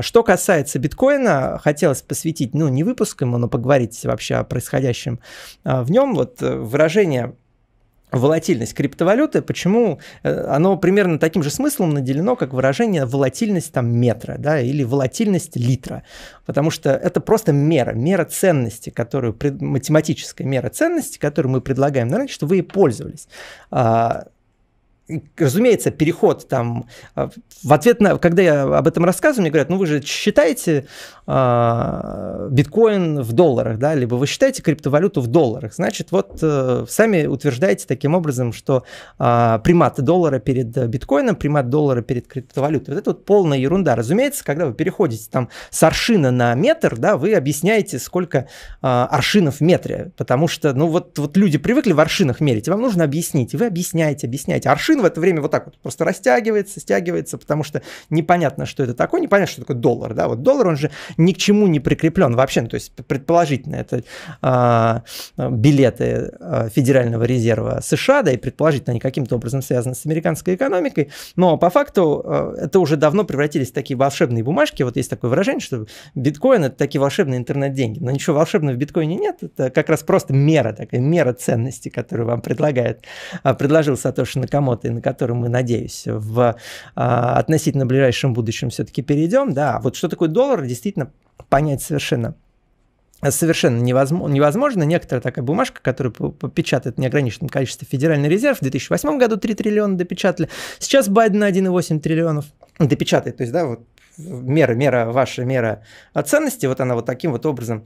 Что касается биткоина, хотелось посвятить, ну, не выпуск ему, но поговорить вообще о происходящем а, в нем. Вот э, выражение волатильность криптовалюты, почему э, оно примерно таким же смыслом наделено, как выражение волатильность там метра, да, или волатильность литра, потому что это просто мера, мера ценности, которую, математическая мера ценности, которую мы предлагаем на рынке, что вы и пользовались. А, разумеется, переход там а, в ответ на, когда я об этом рассказываю, мне говорят, ну вы же считаете э, биткоин в долларах, да, либо вы считаете криптовалюту в долларах, значит, вот э, сами утверждаете таким образом, что э, примат доллара перед биткоином, примат доллара перед криптовалютой. Вот это вот полная ерунда. Разумеется, когда вы переходите там с аршина на метр, да, вы объясняете, сколько э, аршинов в метре, потому что, ну вот, вот люди привыкли в аршинах мерить, вам нужно объяснить, и вы объясняете, объясняете. Аршин в это время вот так вот просто растягивается, стягивается, потому что непонятно, что это такое, непонятно, что такое доллар, да, вот доллар, он же ни к чему не прикреплен вообще, ну, то есть предположительно это а, билеты а, Федерального резерва США, да, и предположительно они каким-то образом связаны с американской экономикой, но по факту а, это уже давно превратились в такие волшебные бумажки, вот есть такое выражение, что биткоин это такие волшебные интернет-деньги, но ничего волшебного в биткоине нет, это как раз просто мера, такая мера ценности, которую вам предлагает, а, предложил Сатоши Накамото и на который мы, надеюсь, в а, относительно ближайшем будущем все-таки перейдем, да, вот что такое доллар, действительно понять совершенно совершенно невозможно, невозможно. Некоторая такая бумажка, которую печатает в неограниченном Федеральный резерв. В 2008 году 3 триллиона допечатали. Сейчас Байден 1,8 триллионов допечатает. То есть, да, вот мера, мера, ваша мера ценности, вот она вот таким вот образом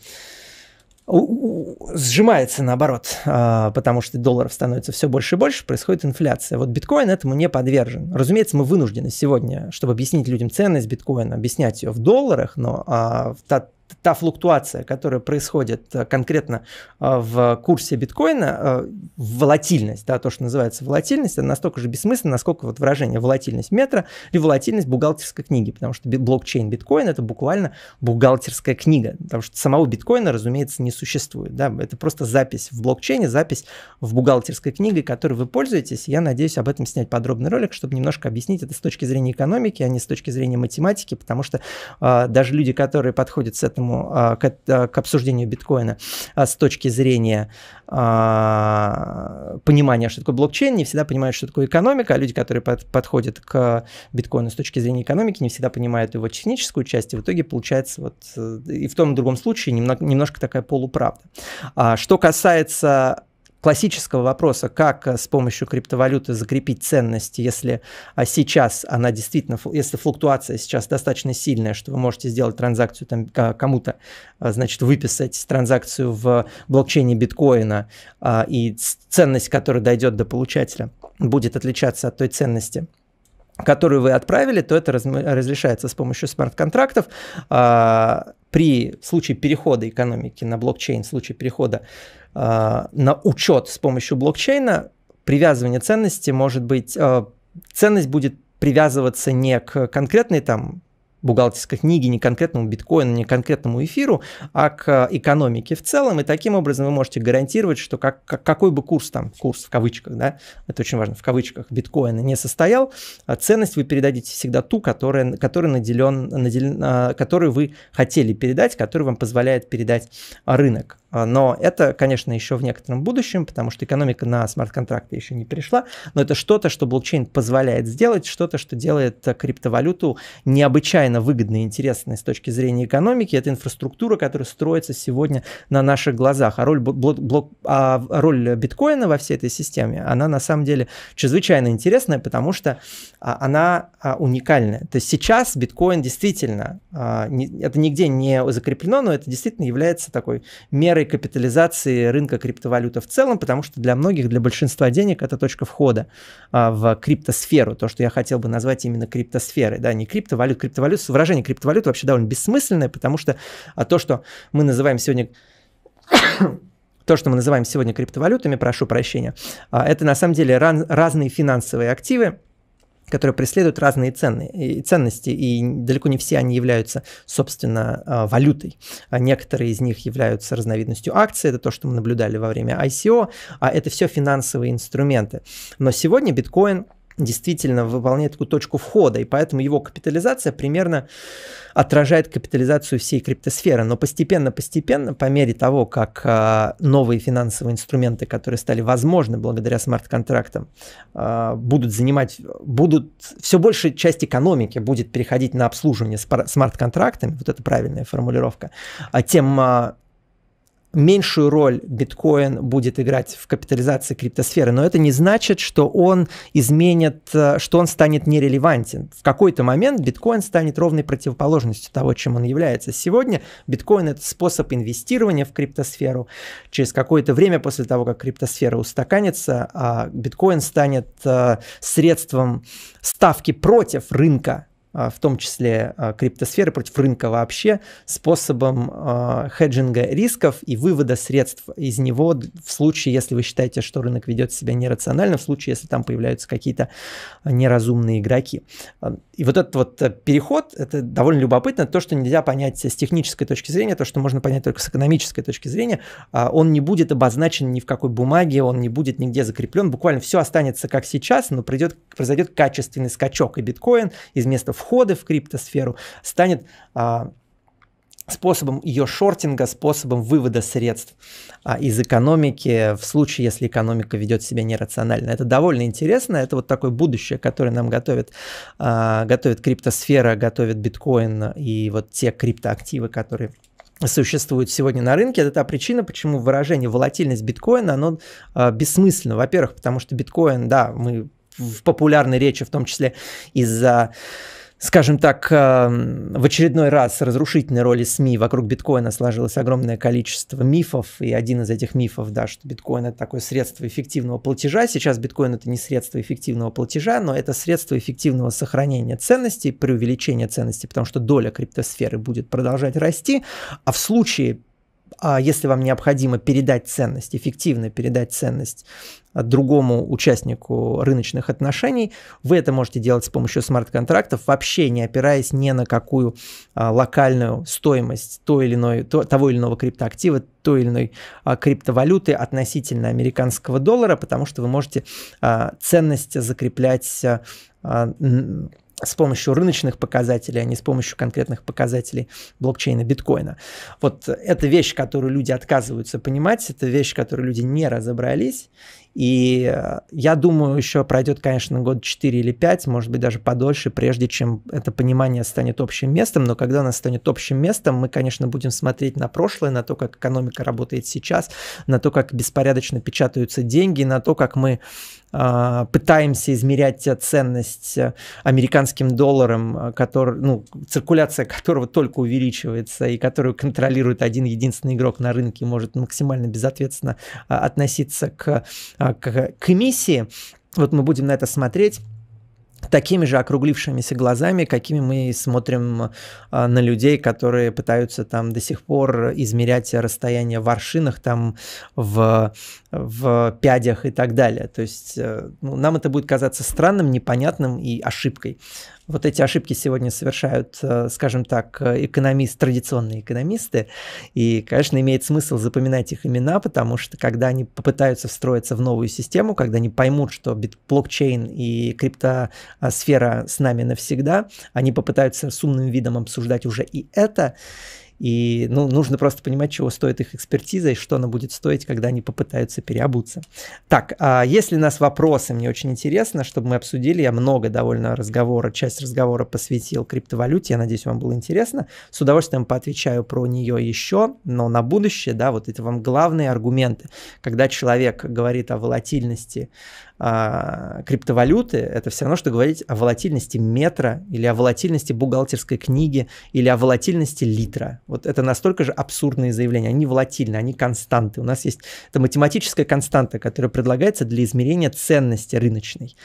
сжимается наоборот, а, потому что долларов становится все больше и больше, происходит инфляция. Вот биткоин этому не подвержен. Разумеется, мы вынуждены сегодня, чтобы объяснить людям ценность биткоина, объяснять ее в долларах, но а, та та флуктуация, которая происходит э, конкретно э, в курсе биткоина, э, волатильность, да, то, что называется волатильность, она настолько же бессмысленна, насколько вот выражение волатильность метра или волатильность бухгалтерской книги, потому что блокчейн биткоин это буквально бухгалтерская книга, потому что самого биткоина, разумеется, не существует, да, это просто запись в блокчейне, запись в бухгалтерской книге, которой вы пользуетесь, я надеюсь об этом снять подробный ролик, чтобы немножко объяснить это с точки зрения экономики, а не с точки зрения математики, потому что э, даже люди, которые подходят с этой этому, а, к, а, к обсуждению биткоина а, с точки зрения понимания, что такое блокчейн, не всегда понимают, что такое экономика, а люди, которые под, подходят к биткоину с точки зрения экономики, не всегда понимают его техническую часть, и в итоге получается вот э, и в том и в другом случае немного, немножко такая полуправда. Что касается классического вопроса, как э, с помощью криптовалюты закрепить ценности, если а, сейчас она действительно, если флуктуация сейчас достаточно сильная, что вы можете сделать транзакцию там кому-то, а, значит, выписать транзакцию в блокчейне биткоина, а, и ценность, которая дойдет до получателя, будет отличаться от той ценности, которую вы отправили, то это разрешается с помощью смарт-контрактов при случае перехода экономики на блокчейн, в случае перехода э, на учет с помощью блокчейна, привязывание ценности может быть, э, ценность будет привязываться не к конкретной там бухгалтерской книги, не конкретному биткоину, не конкретному эфиру, а к э, экономике в целом. И таким образом вы можете гарантировать, что как, как, какой бы курс там, курс в кавычках, да, это очень важно, в кавычках, биткоина не состоял, а ценность вы передадите всегда ту, которая, которая наделен, наделен, э, которую вы хотели передать, которая вам позволяет передать рынок. А, но это, конечно, еще в некотором будущем, потому что экономика на смарт-контракты еще не перешла, но это что-то, что блокчейн позволяет сделать, что-то, что делает э, криптовалюту необычайно выгодной и интересной с точки зрения экономики. Это инфраструктура, которая строится сегодня на наших глазах. А роль, блок, блок, а роль биткоина во всей этой системе, она на самом деле чрезвычайно интересная, потому что а, она а, уникальная. То есть сейчас биткоин действительно, это нигде не закреплено, но это действительно является такой мерой капитализации рынка криптовалюты в целом, потому что для многих, для большинства денег это точка входа а, в криптосферу, то, что я хотел бы назвать именно криптосферой, да, не криптовалют, криптовалют, выражение криптовалют вообще довольно бессмысленное, потому что а то, что мы называем сегодня то, что мы называем сегодня криптовалютами, прошу прощения, а, это на самом деле ран, разные финансовые активы, которые преследуют разные цены, и ценности, и далеко не все они являются, собственно, а, валютой. А некоторые из них являются разновидностью акций, это то, что мы наблюдали во время ICO, а это все финансовые инструменты. Но сегодня биткоин – действительно выполняет такую точку входа, и поэтому его капитализация примерно отражает капитализацию всей криптосферы. Но постепенно-постепенно, по мере того, как а, новые финансовые инструменты, которые стали возможны благодаря смарт-контрактам, а, будут занимать, будут все больше часть экономики будет переходить на обслуживание смарт-контрактами, вот это правильная формулировка, а тем а, меньшую роль биткоин будет играть в капитализации криптосферы, но это не значит, что он изменит, э, что он станет нерелевантен. В какой-то момент биткоин станет ровной противоположностью того, чем он является. Сегодня биткоин это способ инвестирования в криптосферу. Через какое-то время после того, как криптосфера устаканится, а биткоин станет э, средством ставки против рынка а, в том числе а, криптосферы, против рынка вообще, способом а, хеджинга рисков и вывода средств из него в случае, если вы считаете, что рынок ведет себя нерационально, в случае, если там появляются какие-то неразумные игроки. И вот этот вот э, переход, это довольно любопытно, то, что нельзя понять с технической точки зрения, то, что можно понять только с экономической точки зрения, он не будет обозначен ни в какой бумаге, он не будет нигде закреплен, буквально все останется как сейчас, но придет, произойдет качественный скачок, и биткоин из места в входы в криптосферу станет а, способом ее шортинга, способом вывода средств а, из экономики в случае, если экономика ведет себя нерационально. Это довольно интересно, это вот такое будущее, которое нам готовит, а, готовит криптосфера, готовит биткоин и вот те криптоактивы, которые существуют сегодня на рынке. Это та причина, почему выражение «волатильность биткоина» оно э, бессмысленно. Во-первых, потому что биткоин, да, мы в популярной речи, в том числе из-за скажем так, э, в очередной раз разрушительной роли СМИ вокруг биткоина сложилось огромное количество мифов, и один из этих мифов, да, что биткоин это такое средство эффективного платежа. Сейчас биткоин это не средство эффективного платежа, но это средство эффективного сохранения ценностей, преувеличения ценностей, потому что доля криптосферы будет продолжать расти, а в случае а если вам необходимо передать ценность, эффективно передать ценность а, другому участнику рыночных отношений, вы это можете делать с помощью смарт-контрактов, вообще не опираясь ни на какую а, локальную стоимость той или иной, того или иного криптоактива, той или иной а, криптовалюты относительно американского доллара, потому что вы можете ценность закреплять с помощью рыночных показателей, а не с помощью конкретных показателей блокчейна биткоина. Вот это вещь, которую люди отказываются понимать, это вещь, которую люди не разобрались, и э, я думаю, еще пройдет, конечно, год 4 или 5, может быть, даже подольше, прежде чем это понимание станет общим местом. Но когда оно станет общим местом, мы, конечно, будем смотреть на прошлое, на то, как экономика работает сейчас, на то, как беспорядочно печатаются деньги, на то, как мы э, пытаемся измерять ценность американским долларом, э, который, ну, циркуляция которого только увеличивается и которую контролирует один единственный игрок на рынке, может максимально безответственно относиться к а, к, к миссии. Вот мы будем на это смотреть такими же округлившимися глазами, какими мы смотрим а, на людей, которые пытаются там до сих пор измерять расстояние в аршинах, там в, в пядях и так далее. То есть э, ну, нам это будет казаться странным, непонятным и ошибкой. Вот эти ошибки сегодня совершают, э, скажем так, э, экономисты традиционные экономисты. И, конечно, имеет смысл запоминать их имена, потому что когда они попытаются встроиться в новую систему, когда они поймут, что блокчейн и криптосфера а, с нами навсегда, они попытаются с умным видом обсуждать уже и это. И ну, нужно просто понимать, чего стоит их экспертиза и что она будет стоить, когда они попытаются переобуться. Так, а если у нас вопросы, мне очень интересно, чтобы мы обсудили, я много довольно разговора, часть разговора посвятил криптовалюте, я надеюсь, вам было интересно. С удовольствием поотвечаю про нее еще, но на будущее, да, вот это вам главные аргументы. Когда человек говорит о волатильности а, криптовалюты, это все равно, что говорить о волатильности метра или о волатильности бухгалтерской книги или о волатильности литра. Вот это настолько же абсурдные заявления. Они волатильны, они константы. У нас есть это математическая константа, которая предлагается для измерения ценности рыночной.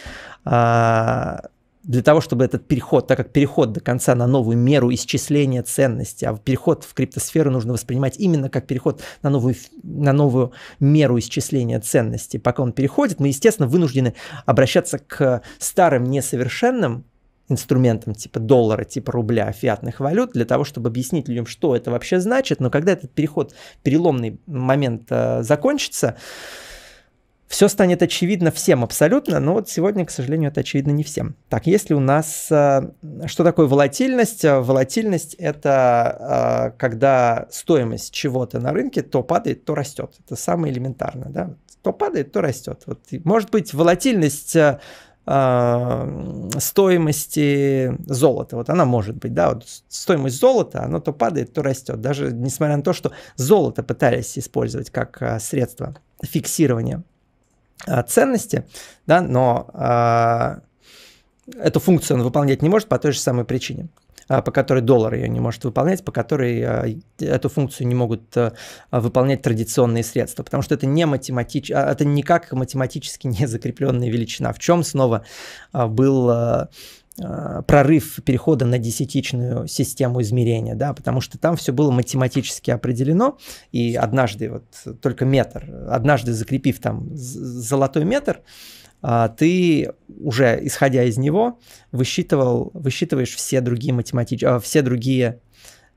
А, для того, чтобы этот переход, так как переход до конца на новую меру исчисления ценности, а переход в криптосферу нужно воспринимать именно как переход на новую, на новую меру исчисления ценности. Пока он переходит, мы, естественно, вынуждены обращаться к старым несовершенным инструментам типа доллара, типа рубля, фиатных валют, для того, чтобы объяснить людям, что это вообще значит. Но когда этот переход, переломный момент э, закончится, все станет очевидно всем абсолютно, но вот сегодня, к сожалению, это очевидно не всем. Так, если у нас... Э, что такое волатильность? Э, волатильность — это э, когда стоимость чего-то на рынке то падает, то растет. Это самое элементарное, да? То падает, то растет. Вот, может быть, волатильность стоимости золота. Вот она может быть, да, вот стоимость золота, она то падает, то растет. Даже несмотря на то, что золото пытались использовать как средство фиксирования а, ценности, да, но э, эту функцию он выполнять не может по той же самой причине а, по которой доллар ее не может выполнять, по которой эту функцию не могут выполнять традиционные средства, потому что это не математич... это никак математически не закрепленная величина. В чем снова был Э, прорыв перехода на десятичную систему измерения, да, потому что там все было математически определено, и однажды, вот только метр, однажды закрепив там золотой метр, а, ты уже исходя из него высчитывал, высчитываешь все другие математические, э, все другие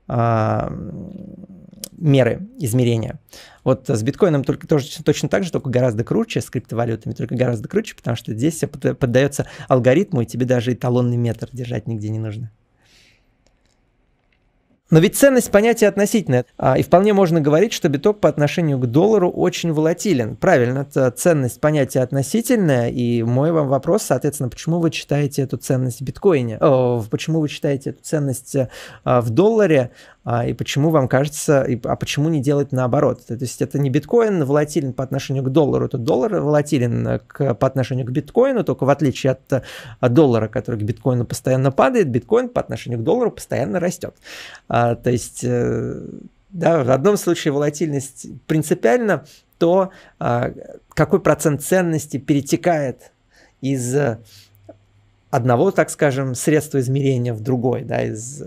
а, меры измерения. Вот с биткоином только тоже, точно так же, только гораздо круче, с криптовалютами только гораздо круче, потому что здесь все поддается алгоритму, и тебе даже эталонный метр держать нигде не нужно. Но ведь ценность понятия относительное, а, и вполне можно говорить, что биток по отношению к доллару очень волатилен. Правильно, это ценность понятия относительное, и мой вам вопрос, соответственно, почему вы читаете эту ценность в биткоине, почему вы читаете эту ценность э, в долларе а, и почему вам кажется, и, а почему не делать наоборот? То есть это не биткоин волатилен по отношению к доллару, это доллар волатилен э, к, по отношению к биткоину, только в отличие от, от э, доллара, который к биткоину постоянно падает, биткоин по отношению к доллару постоянно растет. А, то есть, э, да, в одном случае волатильность принципиально то, а, какой процент ценности перетекает из одного, так скажем, средства измерения в другой, да, из,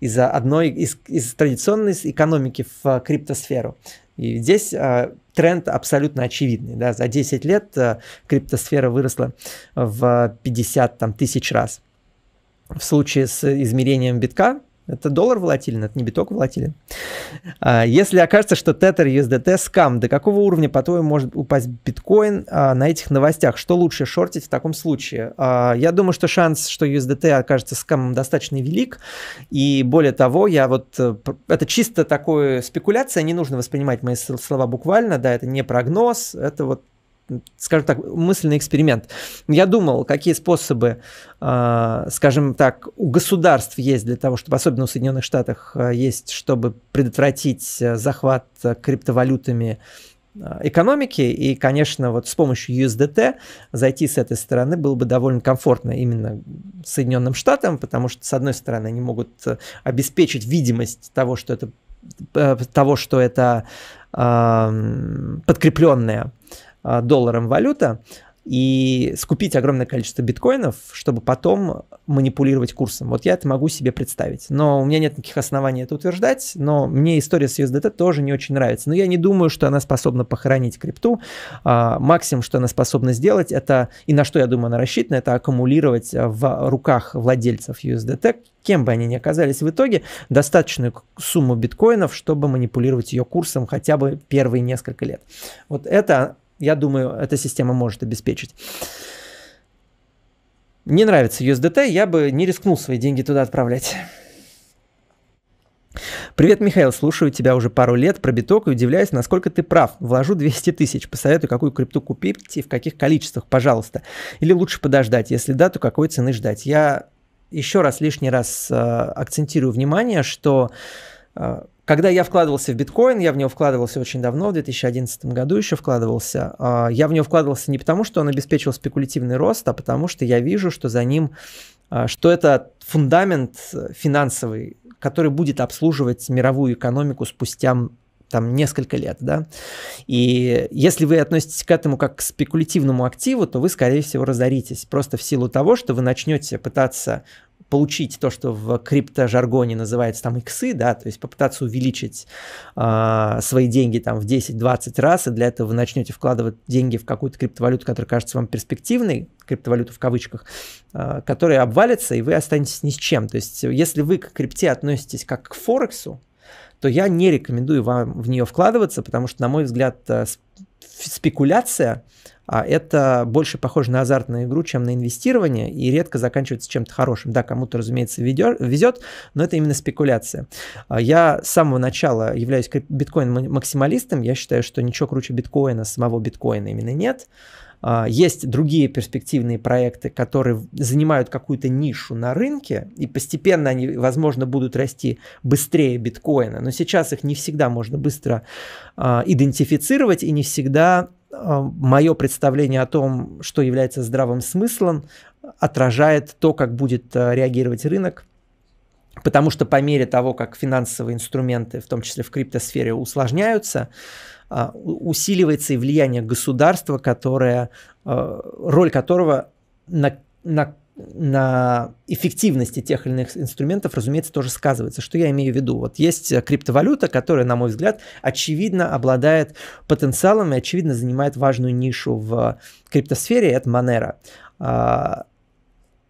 из одной, из, из традиционной экономики в э, криптосферу. И здесь э, тренд абсолютно очевидный. Да? За 10 лет э, криптосфера выросла в 50 там, тысяч раз. В случае с измерением битка, это доллар волатилен, это не биток волатилен. А, если окажется, что Tether USDT скам, до какого уровня, по-твоему, может упасть биткоин а, на этих новостях? Что лучше шортить в таком случае? А, я думаю, что шанс, что USDT окажется скамом, достаточно велик. И более того, я вот... Э, это чисто такое спекуляция, не нужно воспринимать мои слова буквально, да, это не прогноз, это вот скажем так, мысленный эксперимент. Я думал, какие способы, а, скажем так, у государств есть для того, чтобы, особенно у Соединенных Штатах а, есть, чтобы предотвратить э, захват э, криптовалютами а, экономики, и, конечно, вот с помощью USDT зайти с этой стороны было бы довольно комфортно именно Соединенным Штатам, потому что, с одной стороны, они могут э, обеспечить видимость того, что это, того, что это подкрепленная а, долларом валюта и скупить огромное количество биткоинов, чтобы потом манипулировать курсом. Вот я это могу себе представить. Но у меня нет никаких оснований это утверждать, но мне история с USDT тоже не очень нравится. Но я не думаю, что она способна похоронить крипту. А, максимум, что она способна сделать, это, и на что, я думаю, она рассчитана, это аккумулировать а, в руках владельцев USDT, кем бы они ни оказались в итоге, достаточную сумму биткоинов, чтобы манипулировать ее курсом хотя бы первые несколько лет. Вот это я думаю, эта система может обеспечить. Не нравится USDT, я бы не рискнул свои деньги туда отправлять. Привет, Михаил, слушаю тебя уже пару лет про биток и удивляюсь, насколько ты прав. Вложу 200 тысяч, посоветую, какую крипту купить и в каких количествах, пожалуйста. Или лучше подождать, если да, то какой цены ждать. Я еще раз, лишний раз э, акцентирую внимание, что э, когда я вкладывался в биткоин, я в него вкладывался очень давно, в 2011 году еще вкладывался. А, я в него вкладывался не потому, что он обеспечивал спекулятивный рост, а потому что я вижу, что за ним, а, что это фундамент э, финансовый, который будет обслуживать мировую экономику спустя там несколько лет, да. И если вы относитесь к этому как к спекулятивному активу, то вы, скорее всего, разоритесь просто в силу того, что вы начнете пытаться получить то, что в криптожаргоне называется там иксы, да, то есть попытаться увеличить э, свои деньги там в 10-20 раз, и для этого вы начнете вкладывать деньги в какую-то криптовалюту, которая кажется вам перспективной, криптовалюту в кавычках, э, которая обвалится, и вы останетесь ни с чем. То есть если вы к крипте относитесь как к Форексу, то я не рекомендую вам в нее вкладываться, потому что, на мой взгляд, э, спекуляция, а это больше похоже на азартную игру, чем на инвестирование, и редко заканчивается чем-то хорошим. Да, кому-то, разумеется, ведер, везет, но это именно спекуляция. А я с самого начала являюсь биткоин-максималистом. Я считаю, что ничего круче биткоина, самого биткоина именно нет. А, есть другие перспективные проекты, которые занимают какую-то нишу на рынке, и постепенно они, возможно, будут расти быстрее биткоина, но сейчас их не всегда можно быстро а, идентифицировать, и не всегда а, мое представление о том, что является здравым смыслом, отражает то, как будет реагировать рынок Потому что по мере того, как финансовые инструменты, в том числе в криптосфере, усложняются, а, усиливается и влияние государства, которое, э, роль которого на, на, на эффективности тех или иных инструментов, разумеется, тоже сказывается. Что я имею в виду? Вот есть э, криптовалюта, которая, на мой взгляд, очевидно обладает потенциалом и, очевидно, занимает важную нишу в криптосфере, это Monero. А,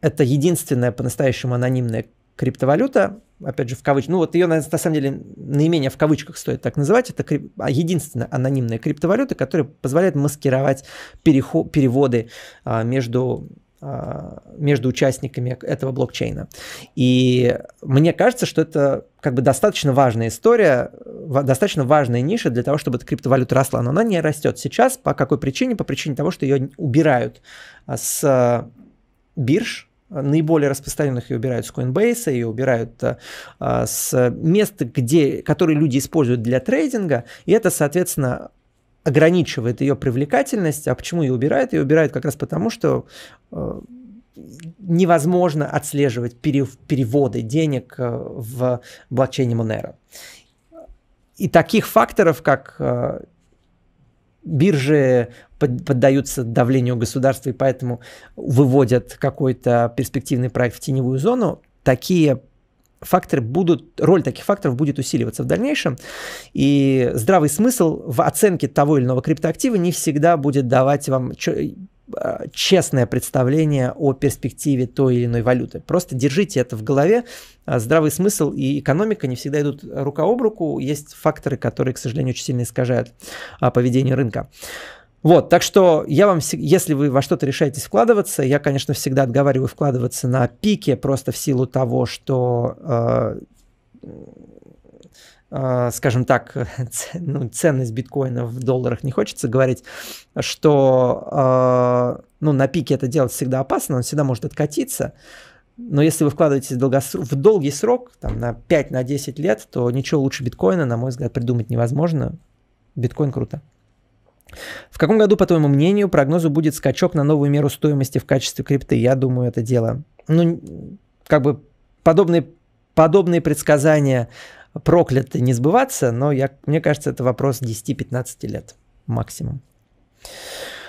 это единственная по-настоящему анонимная криптовалюта, опять же, в кавычках, ну вот ее, на самом деле, наименее в кавычках стоит так называть, это крип... А, единственная анонимная криптовалюта, которая позволяет маскировать переход, переводы а, между а, между участниками этого блокчейна. И мне кажется, что это как бы достаточно важная история, достаточно важная ниша для того, чтобы эта криптовалюта росла. Но она не растет сейчас. По какой причине? По причине того, что ее убирают с бирж, наиболее распространенных ее убирают с Coinbase, ее убирают э, а, с мест, где, которые люди используют для трейдинга, и это, соответственно, ограничивает ее привлекательность. А почему ее убирают? Ее убирают как раз потому, что а, невозможно отслеживать перев, переводы денег э, в блокчейне Monero. И таких факторов, как биржи поддаются давлению государства и поэтому выводят какой-то перспективный проект в теневую зону, такие факторы будут, роль таких факторов будет усиливаться в дальнейшем, и здравый смысл в оценке того или иного криптоактива не всегда будет давать вам а, честное представление о перспективе той или иной валюты. Просто держите это в голове. А, здравый смысл и экономика не всегда идут рука об руку. Есть факторы, которые, к сожалению, очень сильно искажают а, поведение рынка. Вот, так что я вам, если вы во что-то решаетесь вкладываться, я, конечно, всегда отговариваю вкладываться на пике просто в силу того, что Э, скажем так, ну, ценность биткоина в долларах не хочется говорить, что э, ну, на пике это делать всегда опасно, он всегда может откатиться. Но если вы вкладываетесь в, в долгий срок, там, на 5-10 на лет, то ничего лучше биткоина, на мой взгляд, придумать невозможно. Биткоин круто. В каком году, по твоему мнению, прогнозу будет скачок на новую меру стоимости в качестве крипты? Я думаю, это дело. Ну, как бы подобные, подобные предсказания прокляты не сбываться, но я, мне кажется, это вопрос 10-15 лет максимум.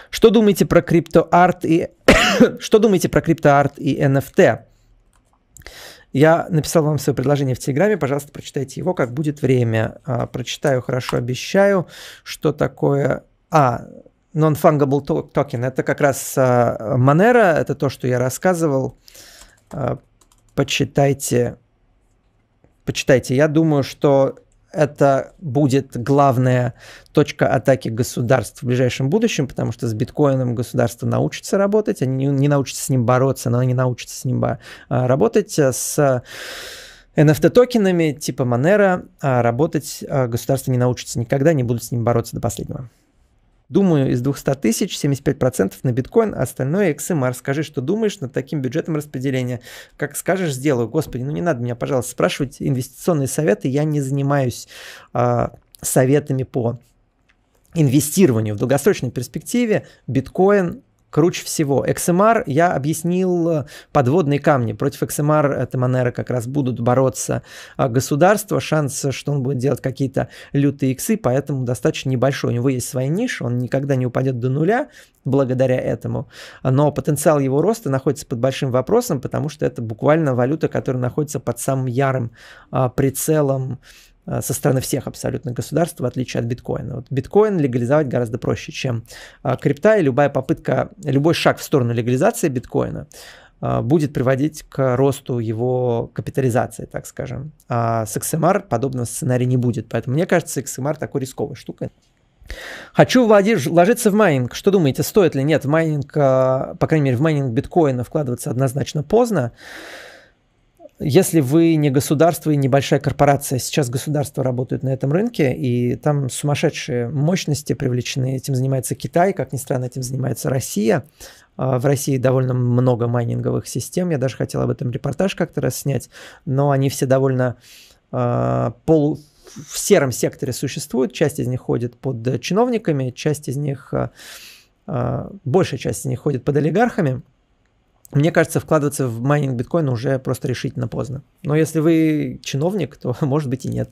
Что думаете про криптоарт и что думаете про криптоарт и NFT? Я написал вам свое предложение в Телеграме, пожалуйста, прочитайте его, как будет время. А, прочитаю, хорошо, обещаю, что такое... А, non-fungible token. Это как раз а, Monero, это то, что я рассказывал. А, почитайте почитайте. Я думаю, что это будет главная точка атаки государств в ближайшем будущем, потому что с биткоином государство научится работать, они не научатся с ним бороться, но они научатся с ним а, а, работать. А, с NFT-токенами типа Monero работать государство не научится никогда, не будут с ним бороться до последнего. Думаю, из 200 тысяч 75% на биткоин, а остальное XMR. Эм Скажи, что думаешь над таким бюджетом распределения. Как скажешь, сделаю. Господи, ну не надо меня, пожалуйста, спрашивать инвестиционные советы. Я не занимаюсь а, советами по инвестированию в долгосрочной перспективе биткоин круче всего. XMR эм я объяснил э, подводные камни. Против XMR эм это Монера как раз будут бороться а, государства. Шанс, что он будет делать какие-то лютые иксы, поэтому достаточно небольшой. У него есть своя ниша, он никогда не упадет до нуля благодаря этому. Но потенциал его роста находится под большим вопросом, потому что это буквально валюта, которая находится под самым ярым а, прицелом Э, со стороны всех абсолютно государств, в отличие от биткоина. Вот биткоин легализовать гораздо проще, чем э, крипта, и любая попытка, любой шаг в сторону легализации биткоина э, будет приводить к росту его капитализации, так скажем. А с XMR эм подобного сценария не будет, поэтому мне кажется, XMR эм такой рисковой штукой. Хочу вложиться в майнинг. Что думаете, стоит ли? Нет, в майнинг, по крайней мере, в майнинг биткоина вкладываться однозначно поздно. Если вы не государство и небольшая корпорация, сейчас государство работает на этом рынке, и там сумасшедшие мощности привлечены. Этим занимается Китай, как ни странно, этим занимается Россия. А, в России довольно много майнинговых систем. Я даже хотел об этом репортаж как-то раз снять, но они все довольно э, полу в сером секторе существуют. Часть из них ходит под чиновниками, часть из них, а, большая часть из них ходит под олигархами мне кажется, вкладываться в майнинг биткоина уже просто решительно поздно. Но если вы чиновник, то, может быть, и нет.